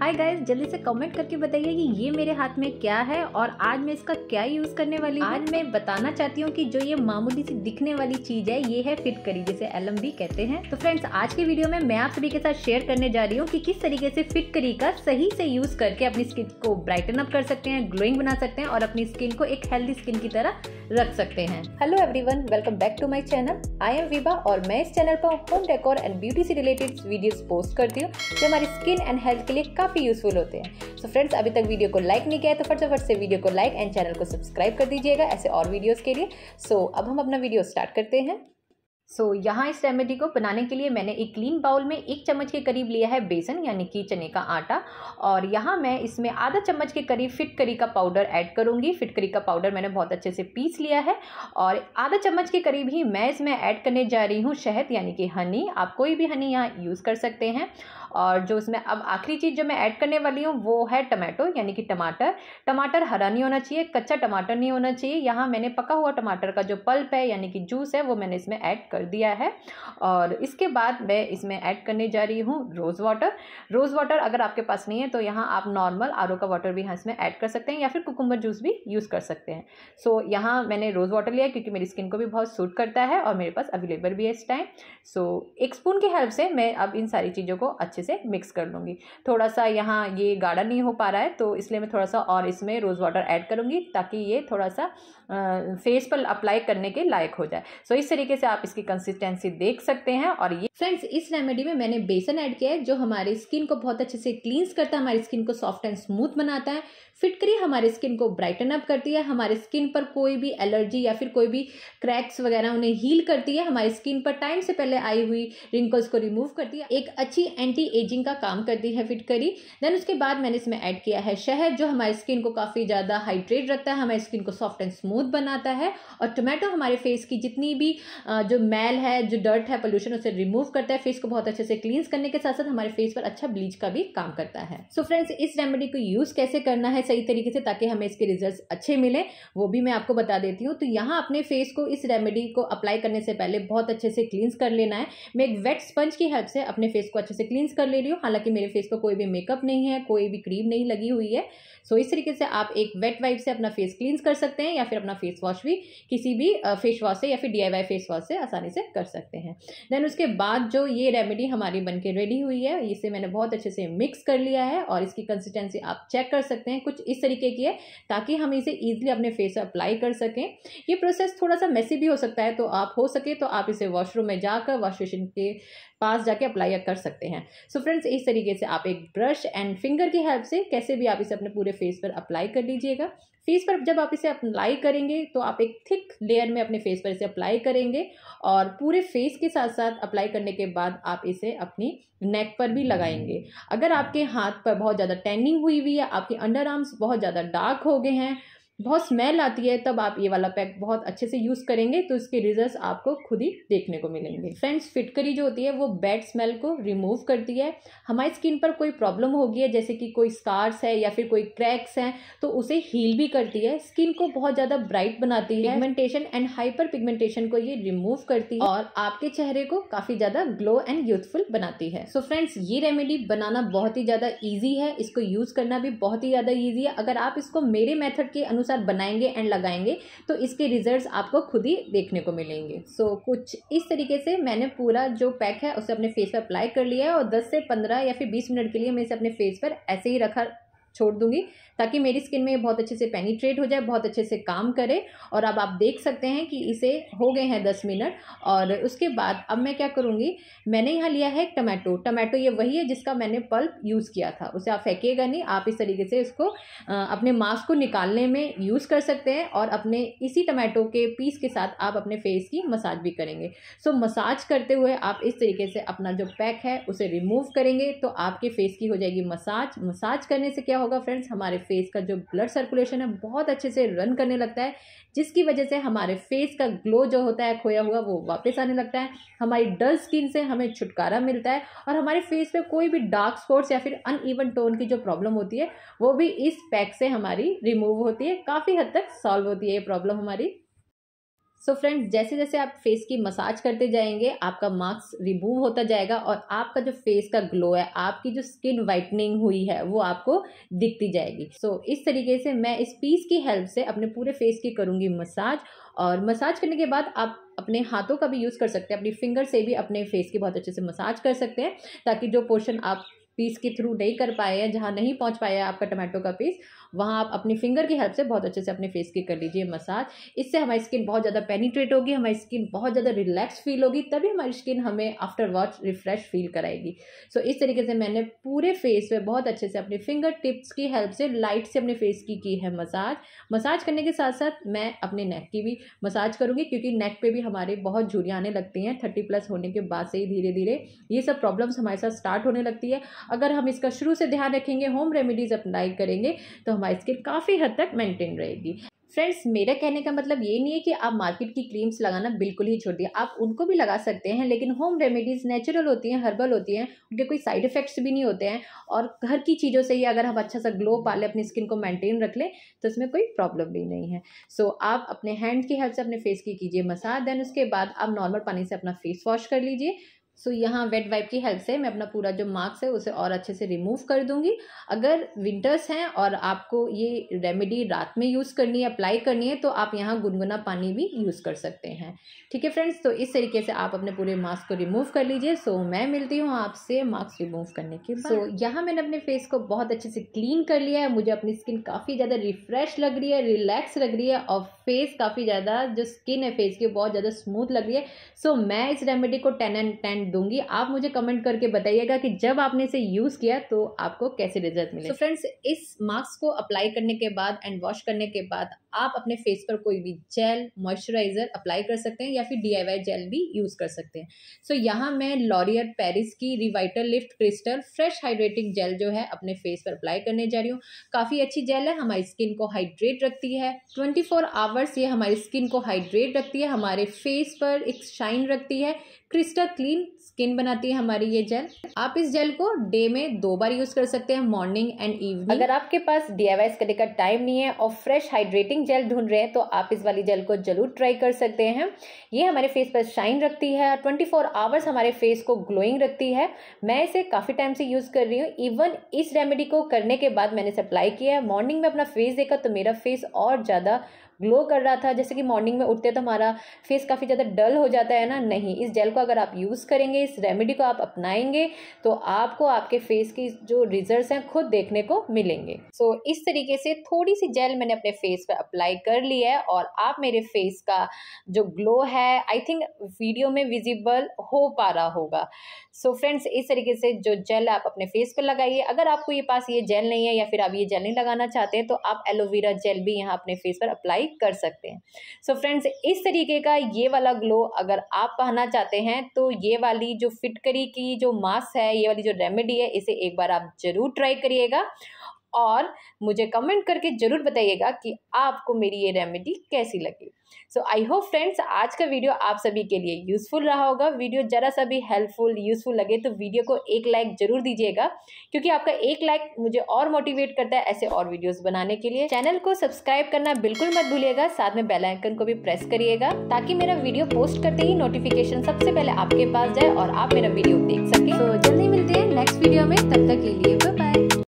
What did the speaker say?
hi guys जल्दी से comment करके बताइए कि ये मेरे हाथ में क्या है और आज मैं इसका क्या यूज करने वाली हूँ आज मैं बताना चाहती हूँ कि जो ये मामूली सी दिखने वाली चीज है ये है फिट करी जिसे एलम भी कहते हैं तो फ्रेंड्स आज के वीडियो में मैं आप सभी के साथ शेयर करने जा रही हूँ कि किस तरीके से फिट करी का सही से यूज करके अपनी स्किन को ब्राइटन अप कर सकते हैं ग्लोइंग बना सकते हैं और अपनी स्किन को एक हेल्दी स्किन की तरह रख सकते हैं hello everyone welcome back to my channel I am Vibha और मैं इस चैनल पर होम डेकोर एंड ब्यूटी से रिलेटेड वीडियोस पोस्ट करती हूँ जो हमारी स्किन एंड हेल्थ के लिए काफ़ी यूजफुल होते हैं सो फ्रेंड्स अभी तक वीडियो को लाइक नहीं किया है तो फट से वीडियो को लाइक एंड चैनल को सब्सक्राइब कर दीजिएगा ऐसे और वीडियोज़ के लिए सो so, अब हम अपना वीडियो स्टार्ट करते हैं सो so, यहाँ इस रेमेडी को बनाने के लिए मैंने एक क्लीन बाउल में एक चम्मच के करीब लिया है बेसन यानी कि चने का आटा और यहाँ मैं इसमें आधा चम्मच के करीब फिटकरी का पाउडर ऐड करूँगी फिटकरी का पाउडर मैंने बहुत अच्छे से पीस लिया है और आधा चम्मच के करीब ही मैं इसमें ऐड करने जा रही हूँ शहद यानी कि हनी आप कोई भी हनी यहाँ यूज़ कर सकते हैं और जो इसमें अब आखिरी चीज़ जो मैं ऐड करने वाली हूँ वो है टमाटो यानी कि टमाटर टमाटर हरा नहीं होना चाहिए कच्चा टमाटर नहीं होना चाहिए यहाँ मैंने पका हुआ टमाटर का जो पल्प है यानी कि जूस है वो मैंने इसमें ऐड कर दिया है और इसके बाद मैं इसमें ऐड करने जा रही हूँ रोज़ वाटर रोज़ वाटर अगर आपके पास नहीं है तो यहाँ आप नॉर्मल आर का वाटर भी यहाँ इसमें ऐड कर सकते हैं या फिर कुकुम्बर जूस भी यूज़ कर सकते हैं सो so, यहाँ मैंने रोज़ वाटर लिया क्योंकि मेरी स्किन को भी बहुत सूट करता है और मेरे पास अवेलेबल भी है इस टाइम सो so, एक स्पून की हेल्प से मैं अब इन सारी चीज़ों को अच्छे से मिक्स कर लूँगी थोड़ा सा यहाँ ये गाढ़ा नहीं हो पा रहा है तो इसलिए मैं थोड़ा सा और इसमें रोज़ वाटर ऐड करूँगी ताकि ये थोड़ा सा फेस पर अप्लाई करने के लायक हो जाए सो इस तरीके से आप इसकी कंसिस्टेंसी देख सकते हैं और ये फ्रेंड्स इस रेमेडी में मैंने बेसन ऐड किया है जो हमारी स्किन को बहुत अच्छे से क्लींस करता है हमारी स्किन को सॉफ्ट एंड स्मूथ बनाता है फिटकरी हमारी स्किन को ब्राइटन अप करती है हमारे स्किन पर कोई भी एलर्जी या फिर कोई भी क्रैक्स वगैरह उन्हें हील करती है हमारी स्किन पर टाइम से पहले आई हुई रिंकल्स को रिमूव करती है एक अच्छी एंटी एजिंग का काम करती है फिट करी देन उसके बाद मैंने इसमें ऐड किया है शहद जो हमारी स्किन को काफ़ी ज़्यादा हाइड्रेट रखता है हमारी स्किन को सॉफ्ट एंड स्मूथ बनाता है और टोमेटो हमारे फेस की जितनी भी जो मैल है जो डर्ट है पोल्यूशन उसे रिमूव करता है फेस को बहुत अच्छे से क्लींस करने के साथ साथ हमारे फेस पर अच्छा ब्लीच का भी काम करता है सो so फ्रेंड्स इस रेमेडी को यूज़ कैसे करना है सही तरीके से ताकि हमें इसके रिजल्ट अच्छे मिले वो भी मैं आपको बता देती हूँ तो यहाँ अपने फेस को इस रेमेडी को अप्लाई करने से पहले बहुत अच्छे से क्लींस कर लेना है मैं एक वेट स्पंज की हेल्प से अपने फेस को अच्छे से क्लींस कर ले रही हूँ हालांकि मेरे फेस पर कोई भी मेकअप नहीं है कोई भी क्रीम नहीं लगी हुई है सो इस तरीके से आप एक वेट वाइप से अपना फेस क्लींस कर सकते हैं या फिर अपना फेस वॉश भी किसी भी फेस वॉश से या फिर डी फेस वॉश से आसानी से कर सकते हैं देन उसके बाद जो ये रेमेडी हमारी बन के रेडी हुई है इसे मैंने बहुत अच्छे से मिक्स कर लिया है और इसकी कंसिस्टेंसी आप चेक कर सकते हैं कुछ इस तरीके की है ताकि हम इसे ईजिली अपने फेस पर अप्लाई कर सकें ये प्रोसेस थोड़ा सा मैसी भी हो सकता है तो आप हो सके तो आप इसे वॉशरूम में जाकर वॉश मशीन के पास जाके अप्लाई कर सकते हैं सो so फ्रेंड्स इस तरीके से आप एक ब्रश एंड फिंगर की हेल्प से कैसे भी आप इसे अपने पूरे फेस पर अप्लाई कर लीजिएगा फेस पर जब आप इसे अप्लाई करेंगे तो आप एक थिक लेयर में अपने फेस पर इसे अप्लाई करेंगे और पूरे फेस के साथ साथ अप्लाई करने के बाद आप इसे अपनी नेक पर भी लगाएंगे अगर आपके हाथ पर बहुत ज़्यादा टैनिंग हुई हुई है आपके अंडर आर्म्स बहुत ज़्यादा डार्क हो गए हैं बहुत स्मेल आती है तब आप ये वाला पैक बहुत अच्छे से यूज़ करेंगे तो इसके रिजल्ट्स आपको खुद ही देखने को मिलेंगे फ्रेंड्स फिटकरी जो होती है वो बैड स्मेल को रिमूव करती है हमारी स्किन पर कोई प्रॉब्लम होगी है जैसे कि कोई स्कार्स है या फिर कोई क्रैक्स हैं तो उसे हील भी करती है स्किन को बहुत ज़्यादा ब्राइट बनाती है पिगमेंटेशन एंड हाइपर पिगमेंटेशन को ये रिमूव करती है और आपके चेहरे को काफ़ी ज़्यादा ग्लो एंड यूथफुल बनाती है सो so फ्रेंड्स ये रेमेडी बनाना बहुत ही ज़्यादा ईजी है इसको यूज़ करना भी बहुत ही ज़्यादा ईजी है अगर आप इसको मेरे मेथड के अनुसार अनुसार बनाएंगे एंड लगाएंगे तो इसके रिजल्ट्स आपको खुद ही देखने को मिलेंगे सो so, कुछ इस तरीके से मैंने पूरा जो पैक है उसे अपने फेस पर अप्लाई कर लिया है और दस से पंद्रह या फिर बीस मिनट के लिए मैं इसे अपने फेस पर ऐसे ही रखा छोड़ दूंगी ताकि मेरी स्किन में ये बहुत अच्छे से पेनीट्रेट हो जाए बहुत अच्छे से काम करे और अब आप देख सकते हैं कि इसे हो गए हैं दस मिनट और उसके बाद अब मैं क्या करूँगी मैंने यहाँ लिया है टमाटो टमाटो ये वही है जिसका मैंने पल्प यूज़ किया था उसे आप फेंकेगा नहीं आप इस तरीके से इसको अपने मास्क को निकालने में यूज़ कर सकते हैं और अपने इसी टमाटो के पीस के साथ आप अपने फेस की मसाज भी करेंगे सो मसाज करते हुए आप इस तरीके से अपना जो पैक है उसे रिमूव करेंगे तो आपके फेस की हो जाएगी मसाज मसाज करने से क्या हो होगा फ्रेंड्स हमारे फेस का जो ब्लड सर्कुलेशन है बहुत अच्छे से रन करने लगता है जिसकी वजह से हमारे फेस का ग्लो जो होता है खोया हुआ वो वापस आने लगता है हमारी डल स्किन से हमें छुटकारा मिलता है और हमारे फेस पे कोई भी डार्क स्पॉट्स या फिर अन टोन की जो प्रॉब्लम होती है वो भी इस पैक से हमारी रिमूव होती है काफ़ी हद तक सॉल्व होती है ये प्रॉब्लम हमारी सो so फ्रेंड्स जैसे जैसे आप फेस की मसाज करते जाएंगे आपका मार्क्स रिमूव होता जाएगा और आपका जो फेस का ग्लो है आपकी जो स्किन वाइटनिंग हुई है वो आपको दिखती जाएगी सो so, इस तरीके से मैं इस पीस की हेल्प से अपने पूरे फेस की करूँगी मसाज और मसाज करने के बाद आप अपने हाथों का भी यूज़ कर सकते हैं अपनी फिंगर से भी अपने फेस की बहुत अच्छे से मसाज कर सकते हैं ताकि जो पोर्शन आप पीस के थ्रू नहीं कर पाए हैं जहाँ नहीं पहुँच पाया आपका टमाटो का पीस वहाँ आप अपनी फिंगर की हेल्प से बहुत अच्छे से अपने फेस की कर लीजिए मसाज इससे हमारी स्किन बहुत ज़्यादा पेनीट्रेट होगी हमारी स्किन बहुत ज़्यादा रिलैक्स फील होगी तभी हमारी स्किन हमें आफ्टर वॉच रिफ्रेश फील कराएगी सो इस तरीके से मैंने पूरे फेस पर बहुत अच्छे से अपने फिंगर टिप्स की हेल्प से लाइट से अपने फेस की की है मसाज मसाज करने के साथ साथ मैं अपने नेक की भी मसाज करूँगी क्योंकि नेक पर भी हमारे बहुत झुरियाँ आने लगती हैं थर्टी प्लस होने के बाद से ही धीरे धीरे ये सब प्रॉब्लम्स हमारे साथ स्टार्ट होने लगती है अगर हम इसका शुरू से ध्यान रखेंगे होम रेमेडीज़ अप्लाई करेंगे तो हमारी स्किन काफ़ी हद तक मेंटेन रहेगी फ्रेंड्स मेरा कहने का मतलब ये नहीं है कि आप मार्केट की क्रीम्स लगाना बिल्कुल ही छोड़ दिए आप उनको भी लगा सकते हैं लेकिन होम रेमेडीज़ नेचुरल होती हैं हर्बल होती हैं उनके कोई साइड इफ़ेक्ट्स भी नहीं होते हैं और घर की चीज़ों से ही अगर हम अच्छा सा ग्लो पा लें अपनी स्किन को मेंटेन रख लें तो इसमें कोई प्रॉब्लम भी नहीं है सो so, आप अपने हैंड की हेल्प से अपने फेस की कीजिए मसाज देन उसके बाद आप नॉर्मल पानी से अपना फेस वॉश कर लीजिए सो so, यहाँ वेट वाइप की हेल्प से मैं अपना पूरा जो मार्क्स है उसे और अच्छे से रिमूव कर दूंगी अगर विंटर्स हैं और आपको ये रेमेडी रात में यूज़ करनी है अप्लाई करनी है तो आप यहाँ गुनगुना पानी भी यूज़ कर सकते हैं ठीक है फ्रेंड्स तो इस तरीके से आप अपने पूरे मास्क को रिमूव कर लीजिए सो so, मैं मिलती हूँ आपसे मास्क रिमूव करने के सो so, यहाँ मैंने अपने फेस को बहुत अच्छे से क्लीन कर लिया है मुझे अपनी स्किन काफ़ी ज़्यादा रिफ्रेश लग रही है रिलैक्स लग रही है और फेस काफ़ी ज़्यादा जो स्किन है फेस की बहुत ज़्यादा स्मूथ लग रही है सो मैं इस रेमेडी को टेन एंड टेन कमेंट दूंगी आप मुझे कमेंट करके बताइएगा कि जब आपने इसे यूज़ किया तो आपको कैसे रिजल्ट मिले फ्रेंड्स so इस मास्क को अप्लाई करने के बाद एंड वॉश करने के बाद आप अपने फेस पर कोई भी जेल मॉइस्चराइज़र अप्लाई कर सकते हैं या फिर डी जेल भी यूज़ कर सकते हैं सो so, यहाँ मैं लॉरियर पेरिस की Revitalift crystal fresh hydrating gel जो है अपने फेस पर अप्लाई करने जा रही हूँ काफ़ी अच्छी जेल है हमारी स्किन को हाइड्रेट रखती है ट्वेंटी फोर आवर्स ये हमारी स्किन को हाइड्रेट रखती है हमारे फेस पर एक शाइन रखती है क्रिस्टल क्लीन स्किन बनाती है हमारी ये जेल आप इस जेल को डे में दो बार यूज कर सकते हैं मॉर्निंग एंड इवनिंग अगर आपके पास डीआईवाइज करने का टाइम नहीं है और फ्रेश हाइड्रेटिंग जेल ढूंढ रहे हैं तो आप इस वाली जेल को जरूर ट्राई कर सकते हैं ये हमारे फेस पर शाइन रखती है और ट्वेंटी फोर आवर्स हमारे फेस को ग्लोइंग रखती है मैं इसे काफ़ी टाइम से यूज़ कर रही हूँ इवन इस रेमेडी को करने के बाद मैंने इसे अप्लाई किया है मॉर्निंग में अपना फेस देखा तो मेरा फेस और ज़्यादा ग्लो कर रहा था जैसे कि मॉर्निंग में उठते तो हमारा फेस काफ़ी ज़्यादा डल हो जाता है ना नहीं इस जेल को अगर आप यूज़ करेंगे इस रेमेडी को आप अपनाएंगे तो आपको आपके फेस की जो रिजल्ट हैं खुद देखने को मिलेंगे सो so, इस तरीके से थोड़ी सी जेल मैंने अपने फेस पर अप्लाई कर ली है और आप मेरे फेस का जो ग्लो है आई थिंक वीडियो में विजिबल हो पा रहा होगा सो so, फ्रेंड्स इस तरीके से जो जेल आप अपने फेस पर लगाइए अगर आपको ये पास ये जेल नहीं है या फिर आप ये जेल नहीं लगाना चाहते हैं तो आप एलोवेरा जेल भी यहाँ अपने फेस पर अप्लाई अप्लाई कर सकते हैं सो so फ्रेंड्स इस तरीके का ये वाला ग्लो अगर आप पहनना चाहते हैं तो ये वाली जो फिटकरी की जो मास्क है ये वाली जो रेमेडी है इसे एक बार आप ज़रूर ट्राई करिएगा और मुझे कमेंट करके ज़रूर बताइएगा कि आपको मेरी ये रेमेडी कैसी लगी सो आई होप फ्रेंड्स आज का वीडियो आप सभी के लिए यूज़फुल रहा होगा वीडियो ज़रा सा भी हेल्पफुल यूज़फुल लगे तो वीडियो को एक लाइक ज़रूर दीजिएगा क्योंकि आपका एक लाइक मुझे और मोटिवेट करता है ऐसे और वीडियोस बनाने के लिए चैनल को सब्सक्राइब करना बिल्कुल मत भूलिएगा साथ में बेल आइकन को भी प्रेस करिएगा ताकि मेरा वीडियो पोस्ट करते ही नोटिफिकेशन सबसे पहले आपके पास जाए और आप मेरा वीडियो देख सकें तो जल्दी मिलते हैं नेक्स्ट वीडियो में तब तक के लिए बाय